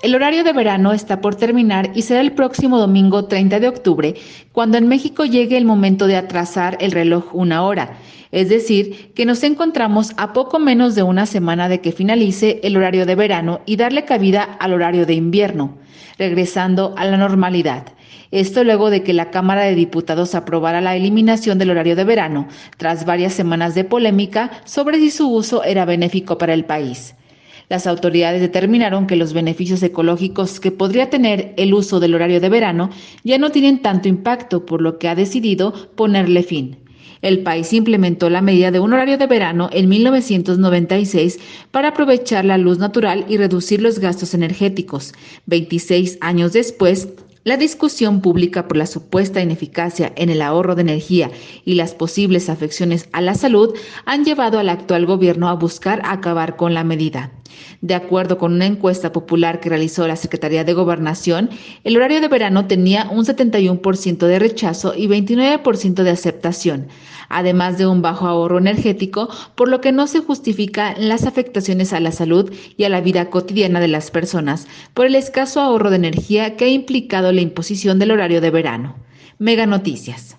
El horario de verano está por terminar y será el próximo domingo 30 de octubre cuando en México llegue el momento de atrasar el reloj una hora, es decir, que nos encontramos a poco menos de una semana de que finalice el horario de verano y darle cabida al horario de invierno, regresando a la normalidad. Esto luego de que la Cámara de Diputados aprobara la eliminación del horario de verano, tras varias semanas de polémica sobre si su uso era benéfico para el país. Las autoridades determinaron que los beneficios ecológicos que podría tener el uso del horario de verano ya no tienen tanto impacto, por lo que ha decidido ponerle fin. El país implementó la medida de un horario de verano en 1996 para aprovechar la luz natural y reducir los gastos energéticos. 26 años después, la discusión pública por la supuesta ineficacia en el ahorro de energía y las posibles afecciones a la salud han llevado al actual gobierno a buscar acabar con la medida. De acuerdo con una encuesta popular que realizó la Secretaría de Gobernación, el horario de verano tenía un 71% de rechazo y 29% de aceptación, además de un bajo ahorro energético, por lo que no se justifican las afectaciones a la salud y a la vida cotidiana de las personas por el escaso ahorro de energía que ha implicado la imposición del horario de verano. Mega Noticias.